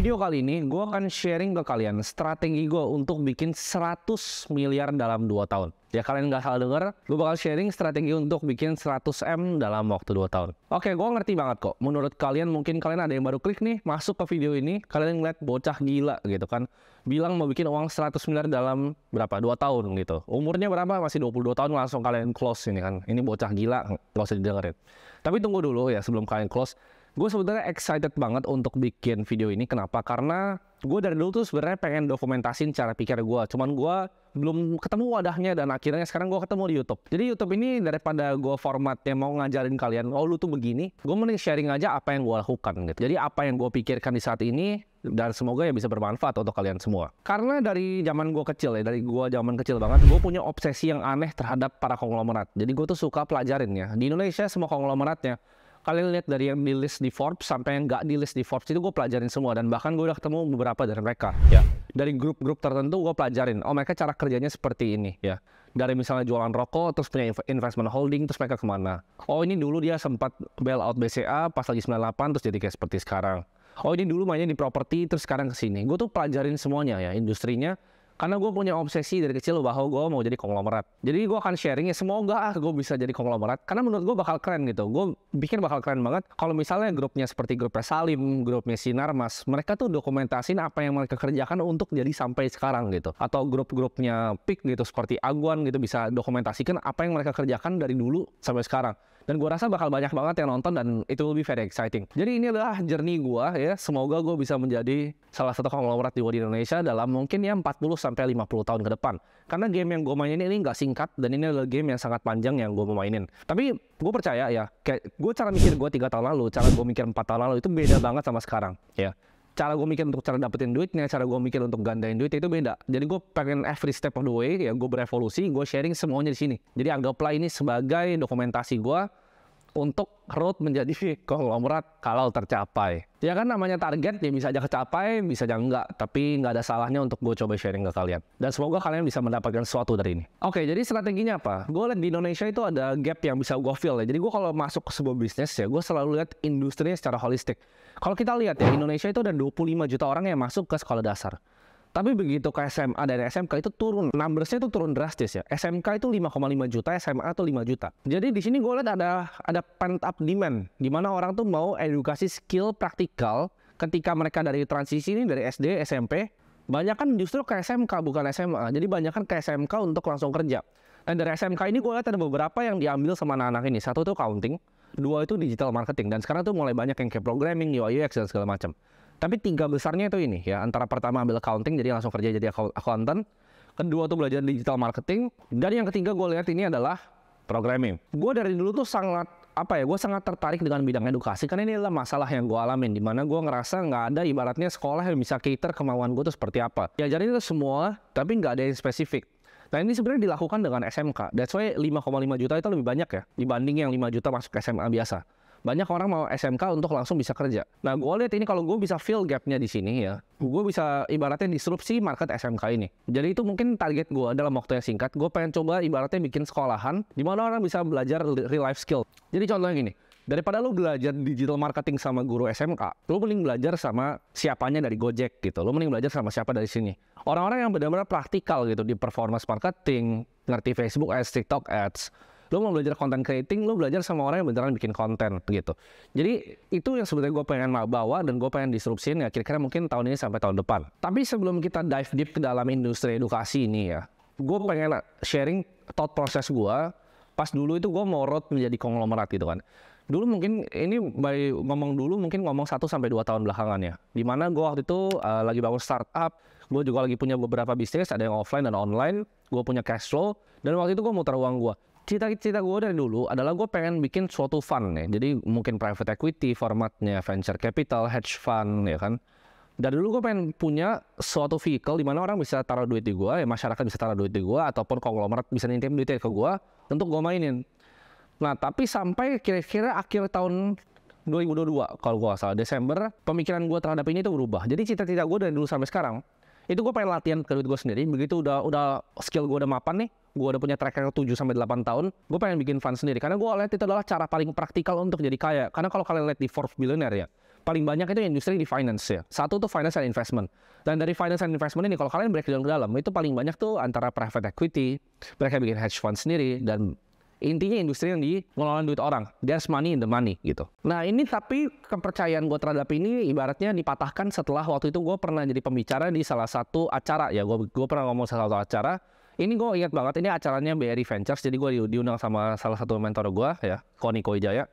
video kali ini gue akan sharing ke kalian strategi gue untuk bikin 100 miliar dalam 2 tahun. Ya kalian gak salah denger, gue bakal sharing strategi untuk bikin 100M dalam waktu 2 tahun. Oke, gue ngerti banget kok. Menurut kalian mungkin kalian ada yang baru klik nih, masuk ke video ini, kalian ngeliat bocah gila gitu kan. Bilang mau bikin uang 100 miliar dalam berapa? 2 tahun gitu. Umurnya berapa? Masih 22 tahun langsung kalian close ini kan. Ini bocah gila, gak usah didengerin. Tapi tunggu dulu ya sebelum kalian close gue sebenarnya excited banget untuk bikin video ini. Kenapa? Karena gue dari dulu tuh sebenarnya pengen dokumentasin cara pikir gue. Cuman gue belum ketemu wadahnya dan akhirnya sekarang gue ketemu di YouTube. Jadi YouTube ini daripada gue formatnya mau ngajarin kalian, oh lu tuh begini, gue mending sharing aja apa yang gue lakukan gitu. Jadi apa yang gue pikirkan di saat ini dan semoga ya bisa bermanfaat untuk kalian semua. Karena dari zaman gue kecil ya, dari gue zaman kecil banget, gue punya obsesi yang aneh terhadap para konglomerat. Jadi gue tuh suka pelajarin ya. Di Indonesia semua konglomeratnya, kalian lihat dari yang di list di Forbes sampai yang nggak di list di Forbes itu gue pelajarin semua dan bahkan gue udah ketemu beberapa dari mereka ya. dari grup-grup tertentu gue pelajarin oh mereka cara kerjanya seperti ini ya dari misalnya jualan rokok terus punya investment holding terus mereka kemana oh ini dulu dia sempat bail out BCA pas lagi 98 terus jadi kayak seperti sekarang oh ini dulu mainnya di properti terus sekarang ke sini gue tuh pelajarin semuanya ya industrinya karena gue punya obsesi dari kecil bahwa gue mau jadi konglomerat. Jadi gue akan sharingnya semoga ah gue bisa jadi konglomerat. Karena menurut gue bakal keren gitu. Gue bikin bakal keren banget. Kalau misalnya grupnya seperti grup Salim, grupnya Sinar Mas mereka tuh dokumentasin apa yang mereka kerjakan untuk jadi sampai sekarang gitu. Atau grup-grupnya PIK gitu seperti Aguan gitu bisa dokumentasikan apa yang mereka kerjakan dari dulu sampai sekarang dan gue rasa bakal banyak banget yang nonton dan itu lebih very exciting jadi ini adalah jernih gue ya semoga gue bisa menjadi salah satu konglomerat di Indonesia dalam mungkin ya 40 sampai 50 tahun ke depan karena game yang gue mainin ini nggak singkat dan ini adalah game yang sangat panjang yang gue mau mainin tapi gue percaya ya kayak gue cara mikir gue tiga tahun lalu cara gue mikir empat tahun lalu itu beda banget sama sekarang ya cara gue mikir untuk cara dapetin duitnya, cara gue mikir untuk gandain duit itu beda. Jadi gue pengen every step of the way, ya gue berevolusi, gue sharing semuanya di sini. Jadi anggaplah ini sebagai dokumentasi gue untuk road menjadi konglomerat kalau tercapai. Ya kan namanya target, ya bisa aja kecapai, bisa aja enggak. Tapi nggak ada salahnya untuk gue coba sharing ke kalian. Dan semoga kalian bisa mendapatkan sesuatu dari ini. Oke, jadi strateginya apa? Gue lihat di Indonesia itu ada gap yang bisa gue fill ya. Jadi gue kalau masuk ke sebuah bisnis ya, gue selalu lihat industrinya secara holistik. Kalau kita lihat ya, Indonesia itu ada 25 juta orang yang masuk ke sekolah dasar. Tapi begitu ke SMA dan SMK itu turun, numbersnya itu turun drastis ya. SMK itu 5,5 juta, SMA itu 5 juta. Jadi di sini gue lihat ada ada pent up demand, di mana orang tuh mau edukasi skill praktikal ketika mereka dari transisi ini dari SD, SMP, banyak kan justru ke SMK bukan SMA. Jadi banyak kan ke SMK untuk langsung kerja. Dan dari SMK ini gue lihat ada beberapa yang diambil sama anak-anak ini. Satu itu accounting, dua itu digital marketing. Dan sekarang tuh mulai banyak yang kayak programming, UI UX dan segala macam. Tapi tiga besarnya itu ini ya, antara pertama ambil accounting jadi langsung kerja jadi accountant, kedua tuh belajar digital marketing, dan yang ketiga gue lihat ini adalah programming. Gue dari dulu tuh sangat apa ya, gue sangat tertarik dengan bidang edukasi karena ini adalah masalah yang gue alamin di mana gue ngerasa nggak ada ibaratnya sekolah yang bisa cater kemauan gue tuh seperti apa. Ya jadi itu semua, tapi nggak ada yang spesifik. Nah ini sebenarnya dilakukan dengan SMK. That's why 5,5 juta itu lebih banyak ya dibanding yang 5 juta masuk SMA biasa banyak orang mau SMK untuk langsung bisa kerja. Nah, gue lihat ini kalau gue bisa fill gapnya di sini ya, gue bisa ibaratnya disrupsi market SMK ini. Jadi itu mungkin target gue dalam waktu yang singkat. Gue pengen coba ibaratnya bikin sekolahan di mana orang bisa belajar real life skill. Jadi contohnya gini, daripada lo belajar digital marketing sama guru SMK, lo mending belajar sama siapanya dari Gojek gitu. Lo mending belajar sama siapa dari sini. Orang-orang yang benar-benar praktikal gitu di performance marketing, ngerti Facebook Ads, TikTok Ads, Lo mau belajar content creating, lo belajar sama orang yang beneran bikin konten gitu. Jadi itu yang sebenarnya gue pengen bawa dan gue pengen disrupsiin ya kira-kira mungkin tahun ini sampai tahun depan. Tapi sebelum kita dive deep ke dalam industri edukasi ini ya, gue pengen sharing thought proses gue pas dulu itu gue mau road menjadi konglomerat gitu kan dulu mungkin ini by ngomong dulu mungkin ngomong 1 sampai dua tahun belakangan ya. mana gue waktu itu uh, lagi bangun startup, gue juga lagi punya beberapa bisnis, ada yang offline dan online, gue punya cash flow dan waktu itu gue muter uang gue cita-cita gue dari dulu adalah gue pengen bikin suatu fund nih, ya. Jadi mungkin private equity formatnya, venture capital, hedge fund ya kan. Dari dulu gue pengen punya suatu vehicle di mana orang bisa taruh duit di gue, ya masyarakat bisa taruh duit di gue, ataupun konglomerat bisa nintip duitnya ke gue, untuk gue mainin. Nah, tapi sampai kira-kira akhir tahun 2022, kalau gue salah, Desember, pemikiran gue terhadap ini itu berubah. Jadi cita-cita gue dari dulu sampai sekarang, itu gue pengen latihan ke duit gue sendiri begitu udah udah skill gue udah mapan nih gue udah punya track record 7 sampai delapan tahun, gue pengen bikin fund sendiri karena gue lihat itu adalah cara paling praktikal untuk jadi kaya. Karena kalau kalian lihat di Forbes billionaire ya, paling banyak itu industri di finance ya. Satu tuh finance and investment. Dan dari finance and investment ini kalau kalian breakdown ke dalam, itu paling banyak tuh antara private equity, mereka bikin hedge fund sendiri dan intinya industri yang mengelola duit orang. There's money in the money gitu. Nah ini tapi kepercayaan gue terhadap ini ibaratnya dipatahkan setelah waktu itu gue pernah jadi pembicara di salah satu acara ya. Gue gue pernah ngomong salah satu acara. Ini gue ingat banget ini acaranya BRI Ventures. Jadi gue diundang sama salah satu mentor gue ya, Koni Koijaya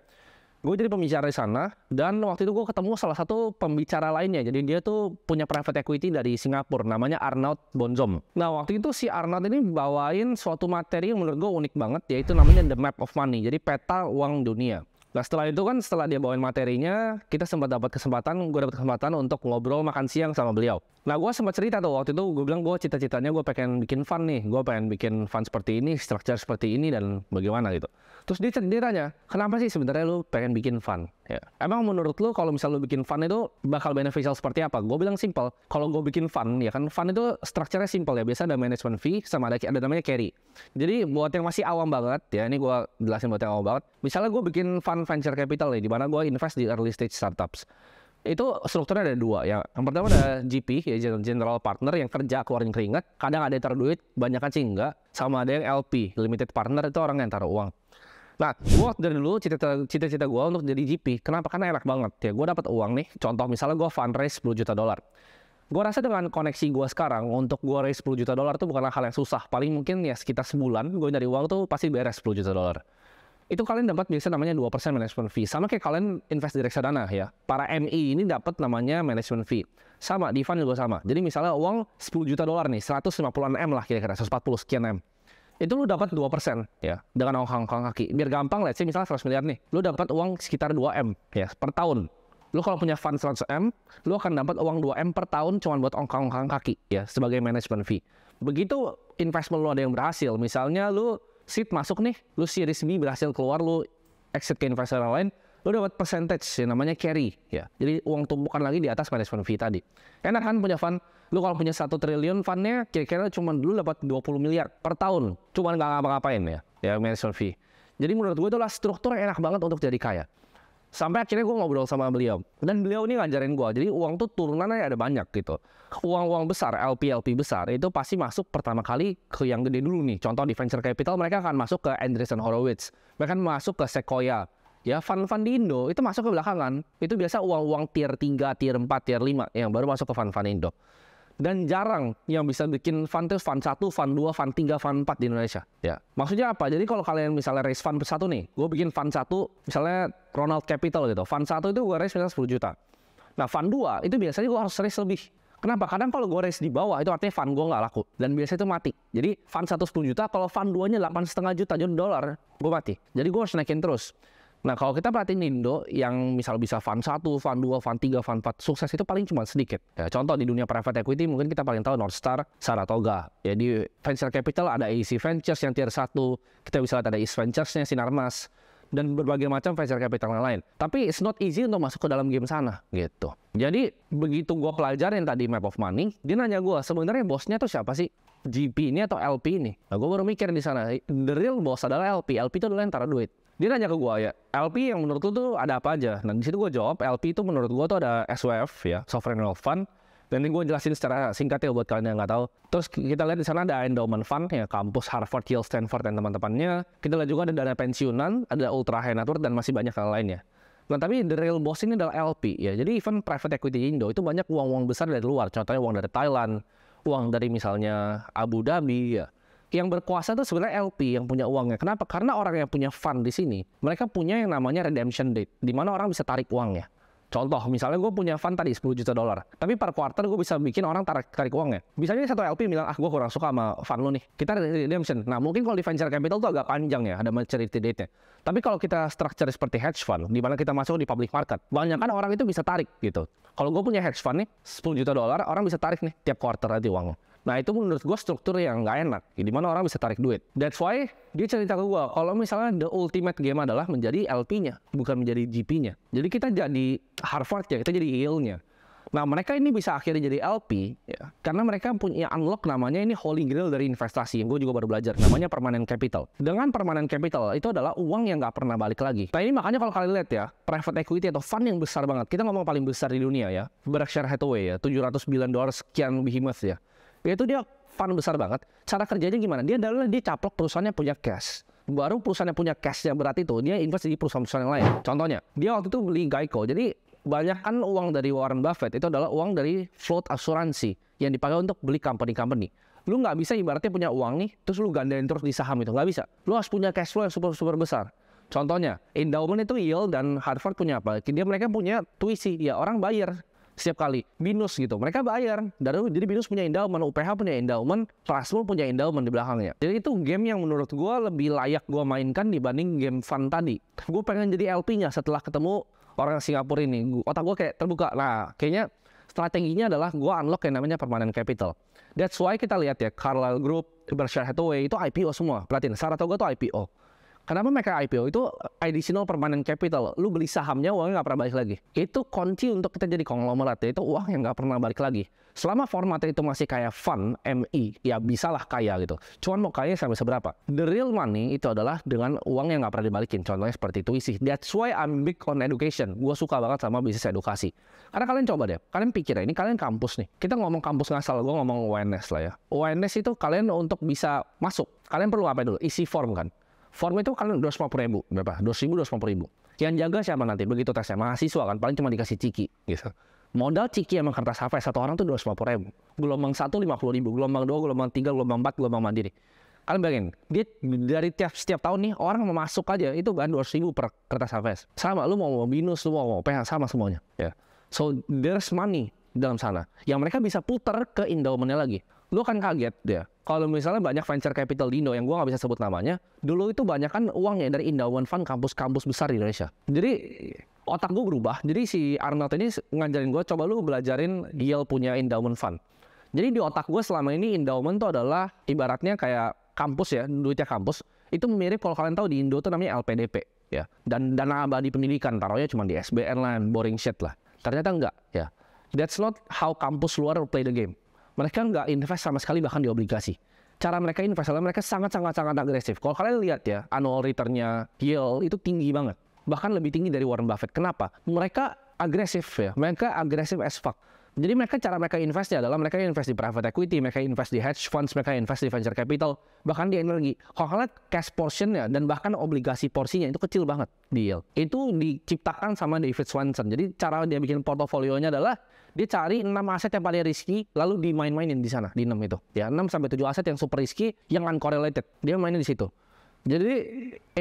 gue jadi pembicara di sana dan waktu itu gue ketemu salah satu pembicara lainnya jadi dia tuh punya private equity dari Singapura namanya Arnold Bonzom nah waktu itu si Arnold ini bawain suatu materi yang menurut gue unik banget yaitu namanya The Map of Money jadi peta uang dunia Nah setelah itu kan setelah dia bawain materinya, kita sempat dapat kesempatan, gue dapat kesempatan untuk ngobrol makan siang sama beliau. Nah gue sempat cerita tuh waktu itu gue bilang gue cita-citanya gue pengen bikin fun nih, gue pengen bikin fun seperti ini, structure seperti ini dan bagaimana gitu. Terus dia, ceritanya, kenapa sih sebenarnya lu pengen bikin fun? Yeah. Emang menurut lu kalau misalnya lu bikin fund itu bakal beneficial seperti apa? Gue bilang simple. Kalau gue bikin fund ya kan fund itu strukturnya simple ya. Biasa ada management fee sama ada ada namanya carry. Jadi buat yang masih awam banget ya ini gue jelasin buat yang awam banget. Misalnya gue bikin fund venture capital ya di mana gue invest di early stage startups itu strukturnya ada dua ya. Yang pertama ada GP ya general partner yang kerja keluarin keringat, kadang ada yang taruh duit, banyak kan sih enggak. Sama ada yang LP, limited partner itu orang yang taruh uang. Nah, gue dari dulu cita-cita gue untuk jadi GP. Kenapa? Karena enak banget. Ya, gue dapat uang nih. Contoh misalnya gue fundraise 10 juta dolar. Gue rasa dengan koneksi gue sekarang untuk gue raise 10 juta dolar itu bukanlah hal yang susah. Paling mungkin ya sekitar sebulan gue nyari uang tuh pasti beres 10 juta dolar. Itu kalian dapat biasanya namanya 2% management fee. Sama kayak kalian invest di reksadana ya. Para MI ini dapat namanya management fee. Sama, di fund juga sama. Jadi misalnya uang 10 juta dolar nih, 150 M lah kira-kira, 140 sekian M itu lu dapat 2% ya dengan uang kawan kaki. Biar gampang lah misalnya 100 miliar nih, lu dapat uang sekitar 2M ya per tahun. Lu kalau punya fund 100M, lu akan dapat uang 2M per tahun cuma buat ongkang-ongkang kaki ya sebagai management fee. Begitu investment lu ada yang berhasil, misalnya lu seed masuk nih, lu series B berhasil keluar, lu exit ke investor yang lain, lu dapat percentage yang namanya carry ya. Jadi uang tumpukan lagi di atas management fee tadi. Enak kan punya fund lu kalau punya satu triliun fundnya kira-kira cuma dulu dapat 20 miliar per tahun cuman nggak ngapa-ngapain ya ya management fee jadi menurut gue itulah struktur yang enak banget untuk jadi kaya sampai akhirnya gue ngobrol sama beliau dan beliau ini ngajarin gue jadi uang tuh turunannya ada banyak gitu uang-uang besar LP LP besar itu pasti masuk pertama kali ke yang gede dulu nih contoh di venture capital mereka akan masuk ke Andreessen Horowitz mereka akan masuk ke Sequoia ya fund-fund di Indo itu masuk ke belakangan itu biasa uang-uang tier 3, tier 4, tier 5 yang baru masuk ke fund-fund Indo dan jarang yang bisa bikin fund itu fund 1, fund 2, fund 3, fund 4 di Indonesia. Ya. Maksudnya apa? Jadi kalau kalian misalnya raise fund 1 nih, gue bikin fund 1 misalnya Ronald Capital gitu. Fund 1 itu gue raise misalnya 10 juta. Nah, fund 2 itu biasanya gue harus raise lebih. Kenapa? Kadang kalau gue raise di bawah itu artinya fund gue nggak laku dan biasanya itu mati. Jadi fund 1 10 juta, kalau fund 2 nya 8,5 juta juta dolar, gue mati. Jadi gue harus naikin terus. Nah, kalau kita perhatiin Indo yang misal bisa fund 1, fund 2, fund 3, fund 4 sukses itu paling cuma sedikit. Ya, contoh di dunia private equity mungkin kita paling tahu Northstar, Saratoga. Jadi ya, venture capital ada AC e Ventures yang tier 1, kita bisa lihat ada East Ventures-nya, Sinarmas dan berbagai macam venture capital yang lain. Tapi it's not easy untuk masuk ke dalam game sana gitu. Jadi begitu gue pelajarin tadi map of money, dia nanya gue sebenarnya bosnya tuh siapa sih? GP ini atau LP ini? Nah gue baru mikir di sana, the real boss adalah LP. LP itu adalah yang taruh duit dia nanya ke gue ya LP yang menurut lu tuh ada apa aja nah di situ gue jawab LP itu menurut gue tuh ada SWF ya sovereign wealth fund dan ini gue jelasin secara singkat ya buat kalian yang nggak tahu. Terus kita lihat di sana ada endowment fund ya kampus Harvard, Yale, Stanford dan teman-temannya. Kita lihat juga ada dana pensiunan, ada ultra high net worth dan masih banyak hal lainnya. Nah tapi the real boss ini adalah LP ya. Jadi even private equity Indo itu banyak uang-uang besar dari luar. Contohnya uang dari Thailand, uang dari misalnya Abu Dhabi ya yang berkuasa itu sebenarnya LP yang punya uangnya. Kenapa? Karena orang yang punya fund di sini, mereka punya yang namanya redemption date, di mana orang bisa tarik uangnya. Contoh, misalnya gue punya fund tadi 10 juta dolar, tapi per quarter gue bisa bikin orang tarik tarik uangnya. Bisa jadi satu LP bilang, ah gue kurang suka sama fund lo nih, kita redemption. Nah mungkin kalau di venture capital tuh agak panjang ya, ada maturity date-nya. Tapi kalau kita structure seperti hedge fund, di mana kita masuk di public market, banyak kan orang itu bisa tarik gitu. Kalau gue punya hedge fund nih, 10 juta dolar, orang bisa tarik nih tiap quarter nanti uangnya. Nah itu menurut gue struktur yang nggak enak, di mana orang bisa tarik duit. That's why dia cerita ke gue, kalau misalnya the ultimate game adalah menjadi LP-nya, bukan menjadi GP-nya. Jadi kita jadi harvard ya kita jadi Yale-nya. Nah mereka ini bisa akhirnya jadi LP, ya, karena mereka punya unlock namanya ini holy grail dari investasi. yang Gue juga baru belajar, namanya permanent capital. Dengan permanent capital, itu adalah uang yang nggak pernah balik lagi. Nah ini makanya kalau kalian lihat ya, private equity atau fund yang besar banget, kita ngomong paling besar di dunia ya, Berkshire Hathaway ya, 700 billion dolar sekian behemoth ya yaitu dia fan besar banget. Cara kerjanya gimana? Dia adalah dia caplok perusahaannya punya cash. Baru perusahaannya punya cash yang berat itu, dia invest di perusahaan-perusahaan yang lain. Contohnya, dia waktu itu beli Geico. Jadi, banyakkan uang dari Warren Buffett itu adalah uang dari float asuransi yang dipakai untuk beli company-company. Lu nggak bisa ibaratnya punya uang nih, terus lu gandain terus di saham itu. Nggak bisa. Lu harus punya cash flow yang super-super besar. Contohnya, endowment itu Yale dan Harvard punya apa? Dia mereka punya tuisi, ya orang bayar setiap kali minus gitu mereka bayar dari jadi minus punya endowment UPH punya endowment Trustful punya endowment di belakangnya jadi itu game yang menurut gue lebih layak gue mainkan dibanding game fun tadi gue pengen jadi LP nya setelah ketemu orang Singapura ini otak gue kayak terbuka nah kayaknya strateginya adalah gue unlock yang namanya permanent capital that's why kita lihat ya Carlyle Group Berkshire Hathaway itu IPO semua perhatiin Saratoga itu IPO Kenapa mereka IPO? Itu eh, additional permanent capital. Lu beli sahamnya, uangnya nggak pernah balik lagi. Itu kunci untuk kita jadi konglomerat. Itu uang yang nggak pernah balik lagi. Selama formatnya itu masih kayak fun, MI, e, ya bisalah kaya gitu. Cuman mau kaya sampai seberapa. The real money itu adalah dengan uang yang nggak pernah dibalikin. Contohnya seperti itu isi. That's why I'm big on education. Gue suka banget sama bisnis edukasi. Karena kalian coba deh, kalian pikir ini kalian kampus nih. Kita ngomong kampus nggak salah. gue ngomong UNS lah ya. UNS itu kalian untuk bisa masuk, kalian perlu apa dulu? Isi form kan? Formnya itu kalian 250 ribu, berapa? 200 ribu, 250 ribu. Yang jaga siapa nanti? Begitu tesnya, mahasiswa kan, paling cuma dikasih ciki, gitu. Modal ciki emang kertas HP, satu orang tuh 250 ribu. Gelombang satu 50 ribu, gelombang dua, gelombang tiga, gelombang empat, gelombang mandiri. Kalian bayangin, dia dari tiap setiap tahun nih orang mau masuk aja itu kan 200 ribu per kertas HP Sama, lu mau minus, lu mau, mau PH, sama semuanya. Ya. Yeah. So there's money dalam sana yang mereka bisa putar ke endowmentnya lagi. Lu kan kaget dia kalau misalnya banyak venture capital di Indo yang gue nggak bisa sebut namanya, dulu itu banyak kan uangnya dari endowment fund kampus-kampus besar di Indonesia. Jadi otak gue berubah. Jadi si Arnold ini ngajarin gue, coba lu belajarin Yale punya endowment fund. Jadi di otak gue selama ini endowment tuh adalah ibaratnya kayak kampus ya, duitnya kampus. Itu mirip kalau kalian tahu di Indo tuh namanya LPDP ya. Dan dana abadi pendidikan taruhnya cuma di SBN lah, boring shit lah. Ternyata enggak ya. That's not how kampus luar play the game mereka nggak invest sama sekali bahkan di obligasi. Cara mereka invest adalah mereka sangat-sangat-sangat agresif. Kalau kalian lihat ya, annual returnnya yield itu tinggi banget. Bahkan lebih tinggi dari Warren Buffett. Kenapa? Mereka agresif ya. Mereka agresif as fuck. Jadi mereka cara mereka investnya adalah mereka invest di private equity, mereka invest di hedge funds, mereka invest di venture capital, bahkan di energi. Kalau kalian cash portionnya dan bahkan obligasi porsinya itu kecil banget di yield. Itu diciptakan sama David Swanson. Jadi cara dia bikin portofolionya adalah dia cari enam aset yang paling risky lalu dimain-mainin di sana di enam itu. Ya enam sampai tujuh aset yang super risky yang uncorrelated. Dia mainin di situ. Jadi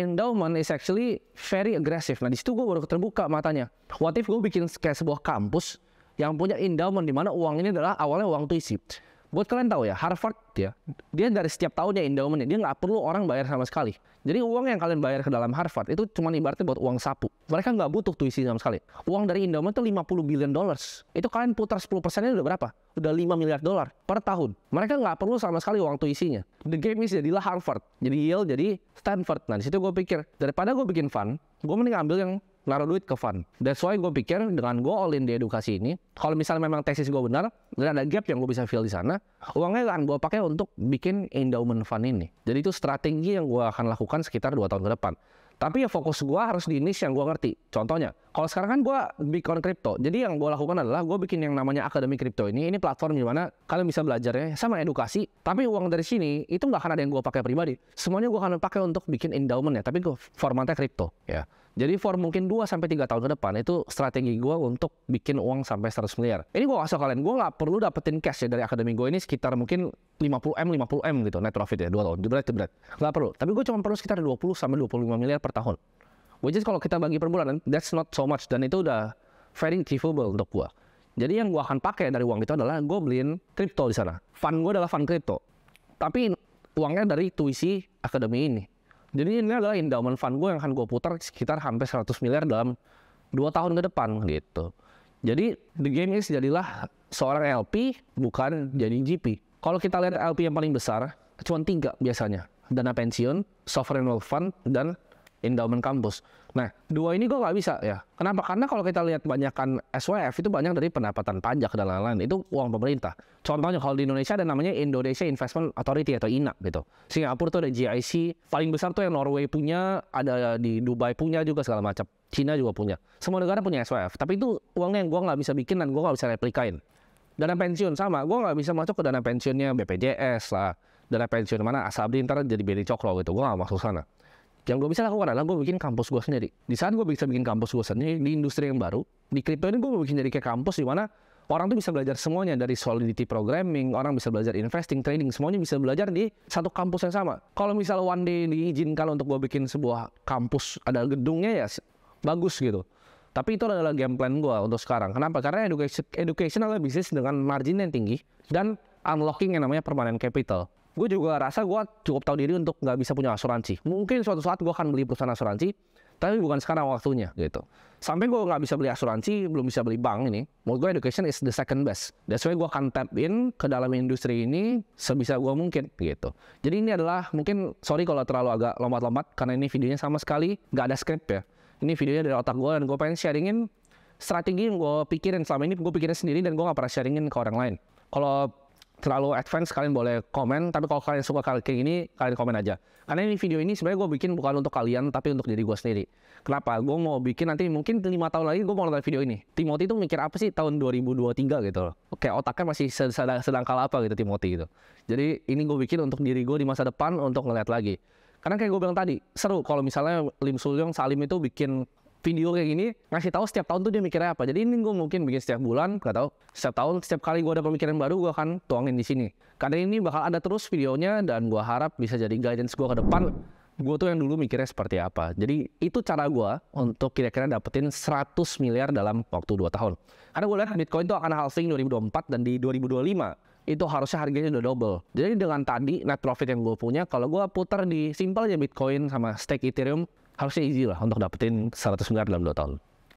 endowment is actually very aggressive. Nah di situ gue baru terbuka matanya. What if gue bikin kayak sebuah kampus yang punya endowment di mana uang ini adalah awalnya uang tuisip. Buat kalian tahu ya, Harvard ya, dia dari setiap tahunnya endowmentnya, dia nggak perlu orang bayar sama sekali. Jadi uang yang kalian bayar ke dalam Harvard itu cuma ibaratnya buat uang sapu. Mereka nggak butuh tuisi sama sekali. Uang dari endowment itu 50 billion dollars. Itu kalian putar 10 persennya udah berapa? Udah 5 miliar dolar per tahun. Mereka nggak perlu sama sekali uang tuisinya. The game is jadilah Harvard, jadi Yale, jadi Stanford. Nah di situ gue pikir, daripada gue bikin fun, gue mending ambil yang ngaruh duit ke fund. That's why gue pikir dengan gue all in di edukasi ini, kalau misalnya memang tesis gue benar dan ada gap yang gue bisa fill di sana, uangnya akan gue pakai untuk bikin endowment fund ini. Jadi itu strategi yang gue akan lakukan sekitar dua tahun ke depan. Tapi ya fokus gue harus di niche yang gue ngerti. Contohnya, kalau sekarang kan gue Bitcoin crypto, jadi yang gue lakukan adalah gue bikin yang namanya akademi crypto ini. Ini platform gimana? kalian bisa belajarnya, sama edukasi. Tapi uang dari sini itu nggak akan ada yang gue pakai pribadi. Semuanya gue akan pakai untuk bikin endowment ya. Tapi gue formatnya crypto ya. Jadi for mungkin 2 sampai tiga tahun ke depan itu strategi gue untuk bikin uang sampai 100 miliar. Ini gue kasih kalian, gue nggak perlu dapetin cash ya dari akademi gue ini sekitar mungkin 50M, 50M gitu net profit ya dua tahun. Berat, berat. Nggak perlu. Tapi gue cuma perlu sekitar 20 sampai 25 miliar per tahun. Which is kalau kita bagi per bulan, that's not so much. Dan itu udah very achievable untuk gua. Jadi yang gua akan pakai dari uang itu adalah gua beliin kripto di sana. Fund gua adalah fund kripto. Tapi uangnya dari tuisi akademi ini. Jadi ini adalah endowment fund gua yang akan gua putar sekitar hampir 100 miliar dalam 2 tahun ke depan gitu. Jadi the game is jadilah seorang LP bukan jadi GP. Kalau kita lihat LP yang paling besar, cuma tiga biasanya. Dana pensiun, sovereign wealth fund, dan endowment kampus. Nah, dua ini gue nggak bisa ya. Kenapa? Karena kalau kita lihat banyakkan SWF itu banyak dari pendapatan pajak dan lain-lain. Itu uang pemerintah. Contohnya kalau di Indonesia ada namanya Indonesia Investment Authority atau INA gitu. Singapura tuh ada GIC. Paling besar tuh yang Norway punya, ada di Dubai punya juga segala macam. Cina juga punya. Semua negara punya SWF. Tapi itu uangnya yang gue nggak bisa bikin dan gue nggak bisa replikain. Dana pensiun sama, gue nggak bisa masuk ke dana pensiunnya BPJS lah. Dana pensiun mana Asabri ntar jadi beri coklo gitu, gue nggak masuk sana yang gue bisa lakukan adalah gue bikin kampus gue sendiri. Di saat gue bisa bikin kampus gue sendiri di industri yang baru, di kripto ini gue bikin jadi kayak kampus di mana orang tuh bisa belajar semuanya dari solidity programming, orang bisa belajar investing, trading, semuanya bisa belajar di satu kampus yang sama. Kalau misal one day diizinkan untuk gue bikin sebuah kampus ada gedungnya ya bagus gitu. Tapi itu adalah game plan gue untuk sekarang. Kenapa? Karena education, education adalah bisnis dengan margin yang tinggi dan unlocking yang namanya permanent capital gue juga rasa gue cukup tahu diri untuk nggak bisa punya asuransi. Mungkin suatu saat gue akan beli perusahaan asuransi, tapi bukan sekarang waktunya gitu. Sampai gue nggak bisa beli asuransi, belum bisa beli bank ini. Menurut gue education is the second best. That's why gue akan tap in ke dalam industri ini sebisa gue mungkin gitu. Jadi ini adalah mungkin sorry kalau terlalu agak lompat-lompat karena ini videonya sama sekali nggak ada script ya. Ini videonya dari otak gue dan gue pengen sharingin strategi yang gue pikirin selama ini gue pikirin sendiri dan gue nggak pernah sharingin ke orang lain. Kalau terlalu advance kalian boleh komen tapi kalau kalian suka kayak ini kalian komen aja karena ini video ini sebenarnya gue bikin bukan untuk kalian tapi untuk diri gue sendiri kenapa gue mau bikin nanti mungkin lima tahun lagi gue mau nonton video ini Timothy itu mikir apa sih tahun 2023 gitu loh oke otaknya masih sedang, sedang kalah apa gitu Timothy gitu jadi ini gue bikin untuk diri gue di masa depan untuk ngeliat lagi karena kayak gue bilang tadi seru kalau misalnya Lim Sulyong Salim itu bikin video kayak gini ngasih tahu setiap tahun tuh dia mikirnya apa jadi ini gue mungkin bikin setiap bulan gak tahu setiap tahun setiap kali gue ada pemikiran baru gue akan tuangin di sini karena ini bakal ada terus videonya dan gue harap bisa jadi guidance gue ke depan gue tuh yang dulu mikirnya seperti apa jadi itu cara gue untuk kira-kira dapetin 100 miliar dalam waktu 2 tahun karena gue lihat Bitcoin tuh akan halving 2024 dan di 2025 itu harusnya harganya udah double. Jadi dengan tadi net profit yang gue punya, kalau gue putar di simple aja Bitcoin sama stake Ethereum, harusnya easy lah untuk dapetin 100 miliar dalam 2 tahun